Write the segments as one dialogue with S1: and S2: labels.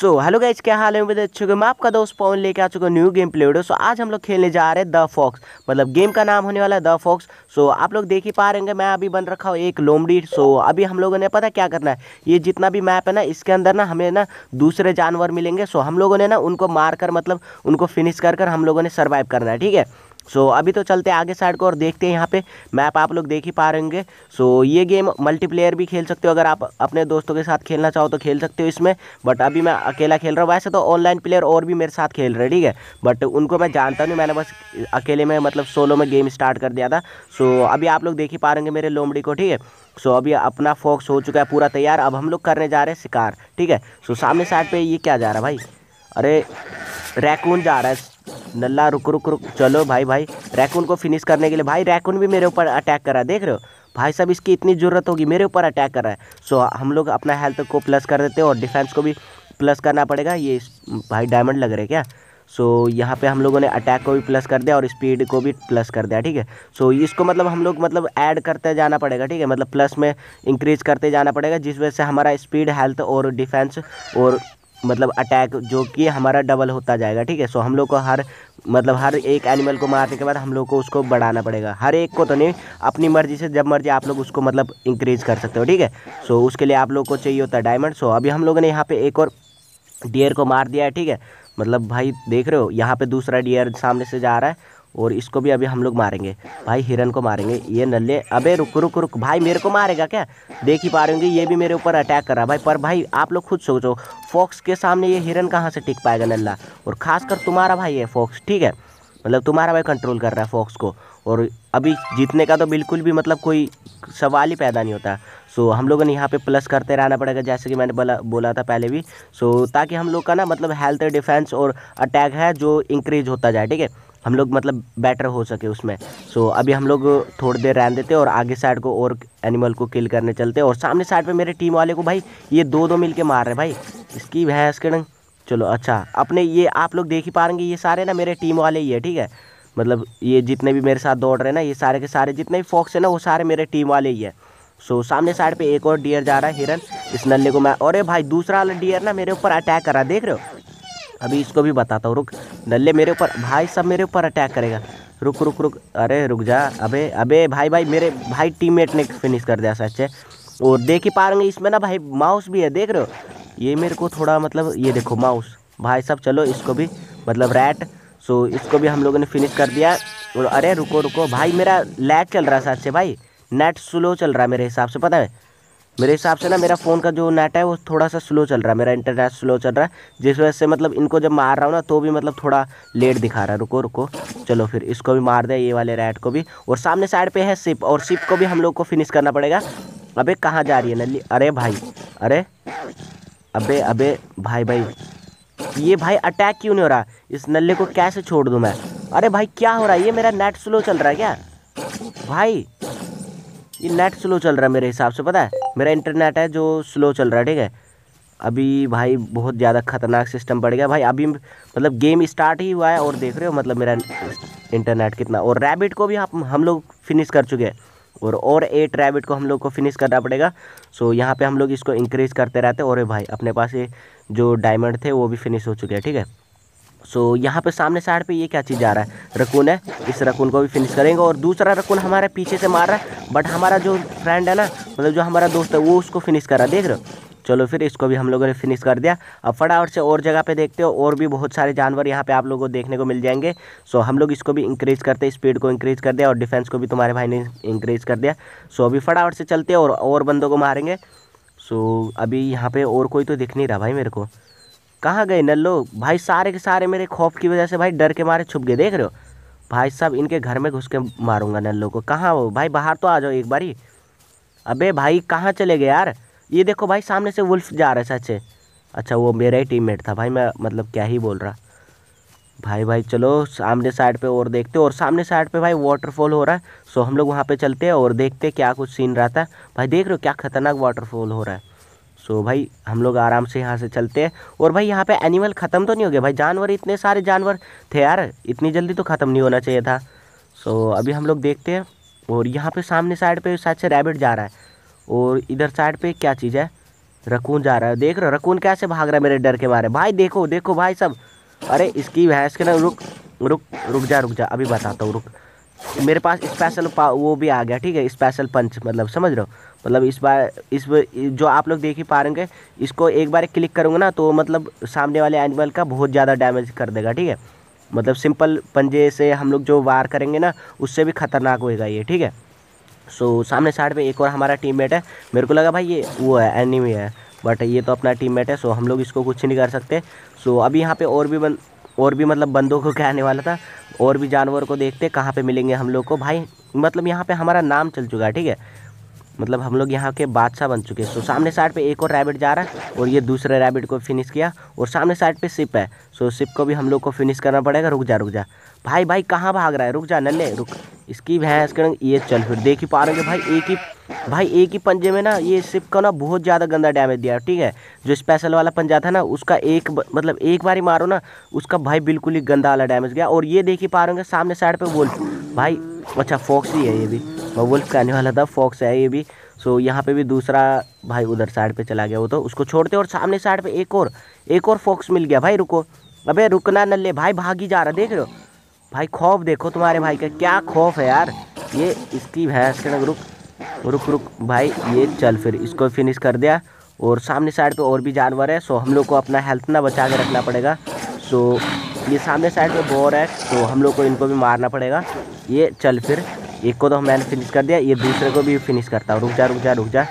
S1: so hello guys क्या हाल है उम्मीद अच्छे मैं आपका दोस्त पवन लेके आ चुका हूँ new game play video so आज हम लोग खेलने जा रहे हैं द फॉक्स मतलब गेम का नाम होने वाला है द फॉक्स सो आप लोग देख ही पा रहे हैं मैं अभी बन रखा हूँ एक लोमड़ी सो अभी हम लोगों ने पता क्या करना है ये जितना भी मैप है ना इसके अंदर ना हमें ना दूसरे जानवर मिलेंगे सो हम लोगों ने ना उनको मार कर मतलब उनको फिनिश कर कर हम लोगों ने सर्वाइव करना है ठीक है सो so, अभी तो चलते हैं आगे साइड को और देखते हैं यहाँ पे मैप आप लोग देख ही पा रहे होंगे सो so, ये गेम मल्टीप्लेयर भी खेल सकते हो अगर आप अपने दोस्तों के साथ खेलना चाहो तो खेल सकते हो इसमें बट अभी मैं अकेला खेल रहा हूँ वैसे तो ऑनलाइन प्लेयर और भी मेरे साथ खेल रहे ठीक है बट उनको मैं जानता नहीं मैंने बस अकेले में मतलब सोलो में गेम स्टार्ट कर दिया था सो so, अभी आप लोग देख ही पा रहे होंगे मेरे लोमड़ी को ठीक है सो so, अभी अपना फोक्स हो चुका है पूरा तैयार अब हम लोग करने जा रहे हैं शिकार ठीक है सो सामने साइड पर ये क्या जा रहा है भाई अरे रैकून जा रहा है नल्ला रुक रुक रुक चलो भाई भाई रैकून को फिनिश करने के लिए भाई रैकून भी मेरे ऊपर अटैक करा देख रहे हो भाई साहब इसकी इतनी ज़रूरत होगी मेरे ऊपर अटैक कर रहा है सो हम लोग अपना हेल्थ को प्लस कर देते हैं और डिफेंस को भी प्लस करना पड़ेगा ये भाई डायमंड लग रहे क्या सो so, यहाँ पे हम लोगों ने अटैक को भी प्लस कर दिया और स्पीड को भी प्लस कर दिया ठीक है सो इसको मतलब हम लोग मतलब ऐड करते जाना पड़ेगा ठीक है मतलब प्लस में इंक्रीज करते जाना पड़ेगा जिस वजह से हमारा स्पीड हेल्थ और डिफेंस और मतलब अटैक जो कि हमारा डबल होता जाएगा ठीक है सो हम लोग को हर मतलब हर एक एनिमल को मारने के बाद हम लोग को उसको बढ़ाना पड़ेगा हर एक को तो नहीं अपनी मर्जी से जब मर्जी आप लोग उसको मतलब इंक्रीज कर सकते हो ठीक है सो उसके लिए आप लोग को चाहिए होता है डायमंड सो अभी हम लोगों ने यहाँ पे एक और डियर को मार दिया है ठीक है मतलब भाई देख रहे हो यहाँ पे दूसरा डियर सामने से जा रहा है और इसको भी अभी हम लोग मारेंगे भाई हिरन को मारेंगे ये नल्ले अबे रुक रुक रुक भाई मेरे को मारेगा क्या देख ही पा रहे होंगे ये भी मेरे ऊपर अटैक कर रहा है भाई पर भाई आप लोग खुद सोचो फॉक्स के सामने ये हिरन कहाँ से टिक पाएगा नल्ला और ख़ासकर तुम्हारा भाई है फॉक्स ठीक है मतलब तुम्हारा भाई कंट्रोल कर रहा है फॉक्स को और अभी जीतने का तो बिल्कुल भी मतलब कोई सवाल ही पैदा नहीं होता सो हम लोगों ने यहाँ पे प्लस करते रहना पड़ेगा जैसे कि मैंने बोला बोला था पहले भी सो ताकि हम लोग का ना मतलब हेल्थ डिफेंस और अटैक है जो इंक्रीज होता जाए ठीक है हम लोग मतलब बेटर हो सके उसमें सो so, अभी हम लोग थोड़ी देर रहने देते और आगे साइड को और एनिमल को किल करने चलते और सामने साइड पे मेरे टीम वाले को भाई ये दो दो मिल के मार रहे भाई इसकी भैंस के डंग चलो अच्छा अपने ये आप लोग देख ही पाएंगे ये सारे ना मेरे टीम वाले ही है ठीक है मतलब ये जितने भी मेरे साथ दौड़ रहे हैं ना ये सारे के सारे जितने भी फॉक्स है ना वो सारे मेरे टीम वाले ही है सो so, सामने साइड पे एक और डियर जा रहा है हिरन इस नल्ले को मैं अरे भाई दूसरा वाला डियर ना मेरे ऊपर अटैक कर रहा है देख रहे हो अभी इसको भी बताता हूँ रुक नल्ले मेरे ऊपर भाई सब मेरे ऊपर अटैक करेगा रुक रुक रुक अरे रुक जा अबे अबे भाई भाई मेरे भाई टीममेट ने फिनिश कर दिया सच है और देख ही पा रहे इसमें ना भाई माउस भी है देख रहे हो ये मेरे को थोड़ा मतलब ये देखो माउस भाई साहब चलो इसको भी मतलब रैट सो इसको भी हम लोगों ने फिनिश कर दिया और अरे रुको रुको भाई मेरा लैट चल रहा है सच से भाई नेट स्लो चल रहा है मेरे हिसाब से पता है मेरे हिसाब से ना मेरा फ़ोन का जो नेट है वो थोड़ा सा स्लो चल रहा है मेरा इंटरनेट स्लो चल रहा है जिस वजह से मतलब इनको जब मार रहा हूँ ना तो भी मतलब थोड़ा लेट दिखा रहा है रुको रुको चलो फिर इसको भी मार दे ये वाले रेड को भी और सामने साइड पे है सिप और सिप को भी हम लोग को फिनिश करना पड़ेगा अबे कहाँ जा रही है नली अरे भाई अरे अबे अबे भाई भाई ये भाई अटैक क्यों नहीं हो रहा इस नल्ले को कैसे छोड़ दूँ मैं अरे भाई क्या हो रहा है ये मेरा नेट स्लो चल रहा है क्या भाई ये नेट स्लो चल रहा है मेरे हिसाब से पता है मेरा इंटरनेट है जो स्लो चल रहा है ठीक है अभी भाई बहुत ज़्यादा ख़तरनाक सिस्टम पड़ गया भाई अभी मतलब गेम स्टार्ट ही हुआ है और देख रहे हो मतलब मेरा इंटरनेट कितना और रैबिट को भी हम हम लोग फिनिश कर चुके हैं और और एट रैबिट को हम लोग को फिनिश करना पड़ेगा सो यहाँ पे हम लोग इसको इंक्रीज़ करते रहते हैं और भाई अपने पास ये जो डायमंड थे वो भी फिनिश हो चुके हैं ठीक है सो यहाँ पे सामने साइड पे ये क्या चीज़ आ रहा है रकून है इस रकून को भी फिनिश करेंगे और दूसरा रकून हमारे पीछे से मार रहा है बट हमारा जो फ्रेंड है ना मतलब जो हमारा दोस्त है वो उसको फिनिश कर रहा है देख रहे हो चलो फिर इसको भी हम लोगों ने फिनिश कर दिया अब फटाफट से और जगह पे देखते हो और भी बहुत सारे जानवर यहाँ पे आप लोगों को देखने को मिल जाएंगे सो हम लोग इसको भी इंक्रीज करते हैं स्पीड को इंक्रीज कर दिया और डिफेंस को भी तुम्हारे भाई ने इंक्रीज कर दिया सो अभी फटाफट से चलते और, और बंदों को मारेंगे सो अभी यहाँ पर और कोई तो दिख नहीं रहा भाई मेरे को कहाँ गए नल्लो भाई सारे के सारे मेरे खौफ की वजह से भाई डर के मारे छुप गए देख रहे हो भाई साहब इनके घर में घुस के मारूंगा नल्लो को कहाँ हो भाई बाहर तो आ जाओ एक बारी अबे भाई कहाँ चले गए यार ये देखो भाई सामने से वुल्फ जा रहे है सच अच्छा वो मेरा ही टीम था भाई मैं मतलब क्या ही बोल रहा भाई भाई चलो सामने साइड पे और देखते और सामने साइड पे भाई वाटरफॉल हो रहा है सो हम लोग वहाँ पे चलते हैं और देखते क्या कुछ सीन रहता है भाई देख रहे हो क्या खतरनाक वाटरफॉल हो रहा है सो भाई हम लोग आराम से यहाँ से चलते हैं और भाई यहाँ पे एनिमल ख़त्म तो नहीं हो गया भाई जानवर इतने सारे जानवर थे यार इतनी जल्दी तो ख़त्म नहीं होना चाहिए था सो अभी हम लोग देखते हैं और यहाँ पे सामने साइड पे शायद से रैबिट जा रहा है और इधर साइड पे क्या चीज़ है रकून जा रहा है देख रहे हो रकून कैसे भाग रहा है मेरे डर के मारे भाई देखो देखो भाई सब अरे इसकी भैंस के ना रुक रुक रुक जा रुक जा अभी बताता हूँ रुक मेरे पास स्पेशल वो भी आ गया ठीक है स्पेशल पंच मतलब समझ रहे हो मतलब इस बार इस बार, जो आप लोग देख ही पा रहे इसको एक बार क्लिक करूँगा ना तो मतलब सामने वाले एनिमल का बहुत ज़्यादा डैमेज कर देगा ठीक है मतलब सिंपल पंजे से हम लोग जो वार करेंगे ना उससे भी ख़तरनाक होएगा ये ठीक है सो so, सामने साइड पे एक और हमारा टीममेट है मेरे को लगा भाई ये वो है एनिमी है बट ये तो अपना टीममेट है सो so हम लोग इसको कुछ नहीं कर सकते सो so, अभी यहाँ पे और भी बन और भी मतलब बंदों को कहने वाला था और भी जानवर को देखते कहाँ पे मिलेंगे हम लोग को भाई मतलब यहाँ पे हमारा नाम चल चुका है ठीक है मतलब हम लोग यहाँ के बादशाह बन चुके हैं सो सामने साइड पे एक और रैबिट जा रहा है और ये दूसरे रैबिट को फिनिश किया और सामने साइड पे सिप है सो सिप को भी हम लोग को फिनिश करना पड़ेगा रुक जा रुक जा भाई भाई कहाँ भाग रहा है रुक जा नल्ले रुक इसकी भैंस कर ये चल फिर देख ही पा रहे भाई एक ही भाई एक ही पंजे में ना ये सिप का ना बहुत ज़्यादा गंदा डैमेज दिया ठीक है जो स्पेशल वाला पंजा था ना उसका एक मतलब एक बार ही मारो ना उसका भाई बिल्कुल ही गंदा वाला डैमेज गया और ये देख ही पा रहे हो सामने साइड पर बोल भाई अच्छा ही है ये भी बबुल आने वाला था फॉक्स है ये भी सो यहाँ पे भी दूसरा भाई उधर साइड पे चला गया वो तो उसको छोड़ते और सामने साइड पे एक और एक और फॉक्स मिल गया भाई रुको अबे रुकना नल्ले भाई भागी जा रहा देख रहे हो भाई खौफ देखो तुम्हारे भाई का क्या खौफ है यार ये इसकी भैंस के रुक रुक रुक भाई ये चल फिर इसको फिनिश कर दिया और सामने साइड पर और भी जानवर है सो हम लोग को अपना हेल्थ ना बचा के रखना पड़ेगा सो ये सामने साइड पर बोर है तो हम लोग को इनको भी मारना पड़ेगा ये चल फिर एक को तो मैंने फिनिश कर दिया ये दूसरे को भी फिनिश करता हूँ रुक जा रुक जा रुक जा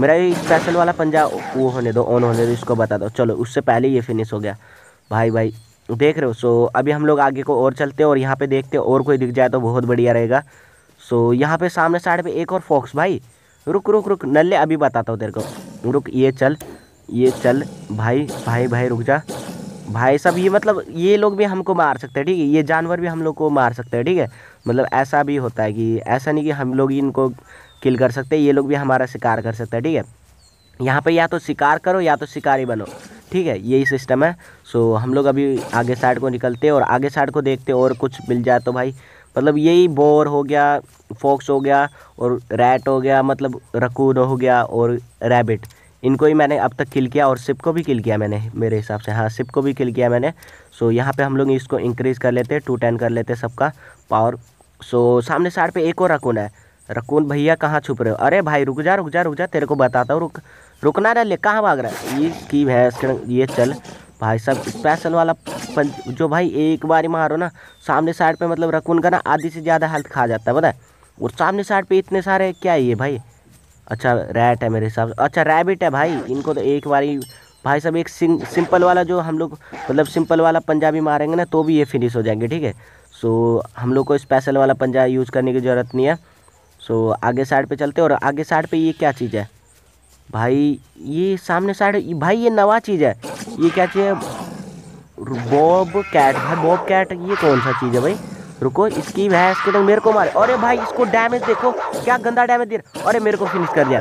S1: मेरा ये स्पेशल वाला पंजा वो होने दो ऑन होने दो इसको बता दो चलो उससे पहले ये फिनिश हो गया भाई भाई देख रहे हो सो अभी हम लोग आगे को और चलते हैं और यहाँ पे देखते हैं और कोई दिख जाए तो बहुत बढ़िया रहेगा सो यहाँ पे सामने साइड पे एक और फॉक्स भाई रुक रुक रुक नल्ले अभी बताता हूँ तेरे को रुक ये चल ये चल भाई भाई भाई रुक जा भाई साहब ये मतलब ये लोग भी हमको मार सकते हैं ठीक है ये जानवर भी हम लोग को मार सकते हैं ठीक है मतलब ऐसा भी होता है कि ऐसा नहीं कि हम लोग इनको किल कर सकते ये लोग भी हमारा शिकार कर सकते हैं ठीक है यहाँ पे या तो शिकार करो या तो शिकारी बनो ठीक है यही सिस्टम है सो हम लोग अभी आगे साइड को निकलते और आगे साइड को देखते और कुछ मिल जाए तो भाई मतलब यही बोर हो गया फॉक्स हो गया और रैट हो गया मतलब रकून हो गया और रैबिट इनको ही मैंने अब तक किल किया और सिप को भी किल किया मैंने मेरे हिसाब से हाँ सिप को भी किल किया मैंने सो यहाँ पे हम लोग इसको इंक्रीज़ कर लेते हैं टू टेन कर लेते हैं सबका पावर सो सामने साइड पे एक और रकून है रकून भैया कहाँ छुप रहे हो अरे भाई रुक जा रुक जा रुक जा तेरे को बताता हूँ रुक रुकना रह ले कहाँ भाग रहा है ये की भैंस ये चल भाई सब स्पेशल वाला पंच जो भाई एक बार ही मारो ना सामने साइड पर मतलब रकून का ना आधी से ज़्यादा हेल्थ खा जाता है बताए और सामने साइड पर इतने सारे क्या है ये भाई अच्छा रैट है मेरे हिसाब से अच्छा रैबिट है भाई इनको तो एक बार भाई सब एक सिं, सिंपल वाला जो हम लोग मतलब सिंपल वाला पंजाबी मारेंगे ना तो भी ये फिनिश हो जाएंगे ठीक है सो हम लोग को स्पेशल वाला पंजा यूज़ करने की ज़रूरत नहीं है सो आगे साइड पे चलते और आगे साइड पे ये क्या चीज़ है भाई ये सामने साइड भाई ये नवा चीज़ है ये क्या चीज़ है बॉब कैट भाई बॉब कैट ये कौन सा चीज़ है भाई रुको इसकी भैंस के तो मेरे को मारे अरे भाई इसको डैमेज देखो क्या गंदा डैमेज दे रहा अरे मेरे को फिनिश कर दिया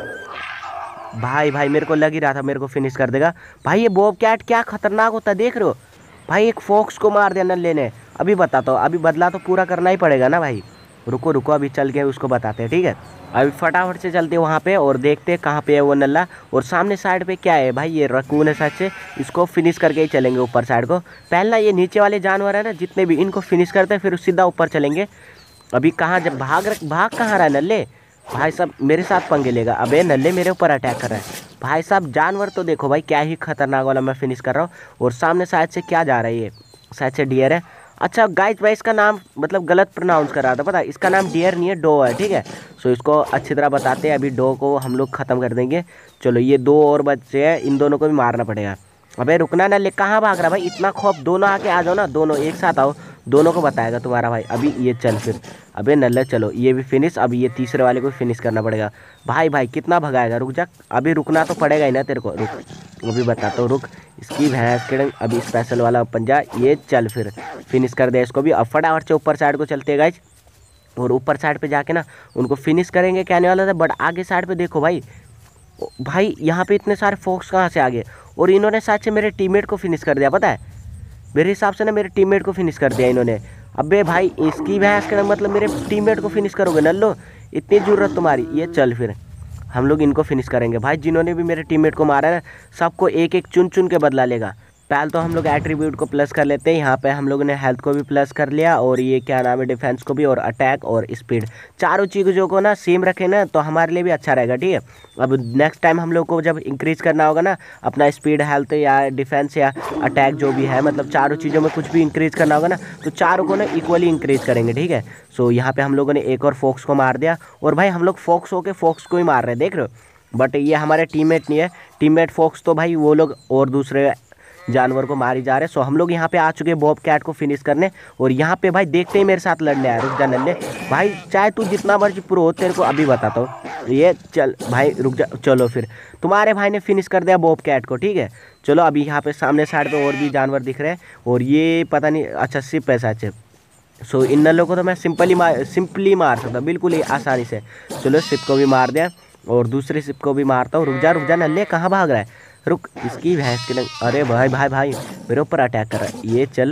S1: भाई भाई मेरे को लग ही रहा था मेरे को फिनिश कर देगा भाई ये बॉब कैट क्या खतरनाक होता देख रहे हो भाई एक फॉक्स को मार दिया नल लेने अभी बताता हूँ अभी बदला तो पूरा करना ही पड़ेगा ना भाई रुको रुको अभी चल के उसको बताते हैं ठीक है अभी फटाफट से चलते वहाँ पे और देखते हैं कहाँ पे है वो नल्ला और सामने साइड पे क्या है भाई ये रकून है सच से इसको फिनिश करके ही चलेंगे ऊपर साइड को पहला ये नीचे वाले जानवर है ना जितने भी इनको फिनिश करते हैं फिर सीधा ऊपर चलेंगे अभी कहाँ जब भाग रख भाग कहाँ रहा है नल्ले भाई साहब मेरे साथ पंगे लेगा अब नल्ले मेरे ऊपर अटैक कर रहे हैं भाई साहब जानवर तो देखो भाई क्या ही खतरनाक वाला मैं फिनिश कर रहा हूँ और सामने साइड से क्या जा रहा है ये शायद से डियर है अच्छा गाइस भाई इसका नाम मतलब गलत प्रोनाउंस कर रहा था पता इसका नाम डियर नहीं है डो है ठीक है सो इसको अच्छी तरह बताते हैं अभी डो को हम लोग ख़त्म कर देंगे चलो ये दो और बच्चे हैं इन दोनों को भी मारना पड़ेगा अबे रुकना ना ले कहाँ भाग रहा भाई इतना खौफ दोनों आके आ जाओ ना दोनों एक साथ आओ दोनों को बताएगा तुम्हारा भाई अभी ये चल फिर अबे नल्ले चलो ये भी फिनिश अभी ये तीसरे वाले को फिनिश करना पड़ेगा भाई भाई कितना भगाएगा रुक जा अभी रुकना तो पड़ेगा ही ना तेरे को रुक वो भी बताता हूँ रुक इसकी भैंस के अभी स्पेशल वाला पंजा ये चल फिर फिनिश कर दे इसको भी अब फटाफट से ऊपर साइड को चलते गाइज और ऊपर साइड पर जाके ना उनको फिनिश करेंगे कहने वाला था बट आगे साइड पर देखो भाई भाई यहाँ पे इतने सारे फोक्स कहाँ से आ गए और इन्होंने शायद से मेरे टीममेट को फिनिश कर दिया पता है मेरे हिसाब से ना मेरे टीममेट को फिनिश कर दिया इन्होंने अबे भाई इसकी भैंस का मतलब मेरे टीममेट को फिनिश करोगे नल्लो इतनी ज़रूरत तुम्हारी ये चल फिर हम लोग इनको फिनिश करेंगे भाई जिन्होंने भी मेरे टीममेट को मारा है सबको एक एक चुन चुन के बदला लेगा पहले तो हम लोग एट्रीब्यूट को प्लस कर लेते हैं यहाँ पे हम लोगों ने हेल्थ को भी प्लस कर लिया और ये क्या नाम है डिफेंस को भी और अटैक और स्पीड चारों चीज़ों को ना सेम रखें ना तो हमारे लिए भी अच्छा रहेगा ठीक है अब नेक्स्ट टाइम हम लोग को जब इंक्रीज करना होगा ना अपना स्पीड हेल्थ या डिफेंस या अटैक जो भी है मतलब चारों चीज़ों में कुछ भी इंक्रीज करना होगा ना तो चारों को ना इक्वली इंक्रीज करेंगे ठीक है सो यहाँ पर हम लोगों ने एक और फोक्स को मार दिया और भाई हम लोग फोक्स होकर फोक्स को ही मार रहे हैं देख रहे हो बट ये हमारे टीममेट नहीं है टीममेट फोक्स तो भाई वो लोग और दूसरे जानवर को मारी जा रहे सो हम लोग यहाँ पे आ चुके हैं बॉब कैट को फिनिश करने और यहाँ पे भाई देखते ही मेरे साथ लड़ने आए रुक जा नल्ले भाई चाहे तू जितना मर्जी प्रो हो तेरे को अभी बताता हूँ ये चल भाई रुक जा चलो फिर तुम्हारे भाई ने फिनिश कर दिया बॉब कैट को ठीक है चलो अभी यहाँ पे सामने साइड पर और भी जानवर दिख रहे हैं और ये पता नहीं अच्छा सिप है अच्छे सो इन नलों को तो मैं सिंपली मार सिंपली मार सकता हूँ बिल्कुल ही आसानी से चलो सिप को भी मार दिया और दूसरे सिप को भी मारता हूँ रुक जा रुक जा नल्ले कहाँ भाग रहा है रुक इसकी भैंस के लग अरे भाई भाई भाई मेरे ऊपर अटैक कर रहा है ये चल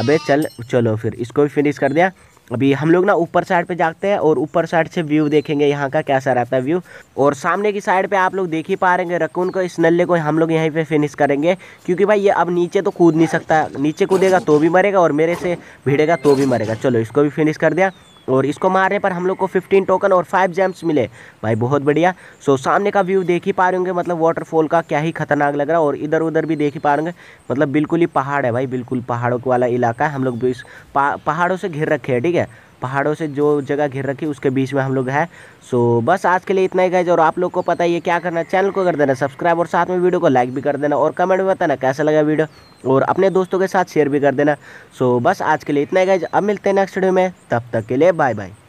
S1: अबे चल चलो फिर इसको भी फिनिश कर दिया अभी हम लोग ना ऊपर साइड पे जाते हैं और ऊपर साइड से व्यू देखेंगे यहाँ का कैसा रहता है व्यू और सामने की साइड पे आप लोग देख ही पा रहे रकून को इस नल्ले को हम लोग यहीं पे फिनिश करेंगे क्योंकि भाई ये अब नीचे तो कूद नहीं सकता नीचे कूदेगा तो भी मरेगा और मेरे से भिड़ेगा तो भी मरेगा चलो इसको भी फिनिश कर दिया और इसको मारने पर हम लोग को 15 टोकन और 5 जैम्स मिले भाई बहुत बढ़िया सो सामने का व्यू देख ही पा रहे होंगे मतलब वाटरफॉल का क्या ही खतरनाक लग रहा है और इधर उधर भी देख ही पा रहे होंगे मतलब बिल्कुल ही पहाड़ है भाई बिल्कुल पहाड़ों वाला इलाका है हम लोग इस पहाड़ों से घिर रखे हैं ठीक है पहाड़ों से जो जगह घिर रखी उसके बीच में हम लोग है सो बस आज के लिए इतना ही गए और आप लोग को पता ही है क्या करना चैनल को कर देना सब्सक्राइब और साथ में वीडियो को लाइक भी कर देना और कमेंट में बताना कैसा लगा वीडियो और अपने दोस्तों के साथ शेयर भी कर देना सो बस आज के लिए इतना ही गए अब मिलते हैं नेक्स्ट वीडियो में तब तक के लिए बाय बाय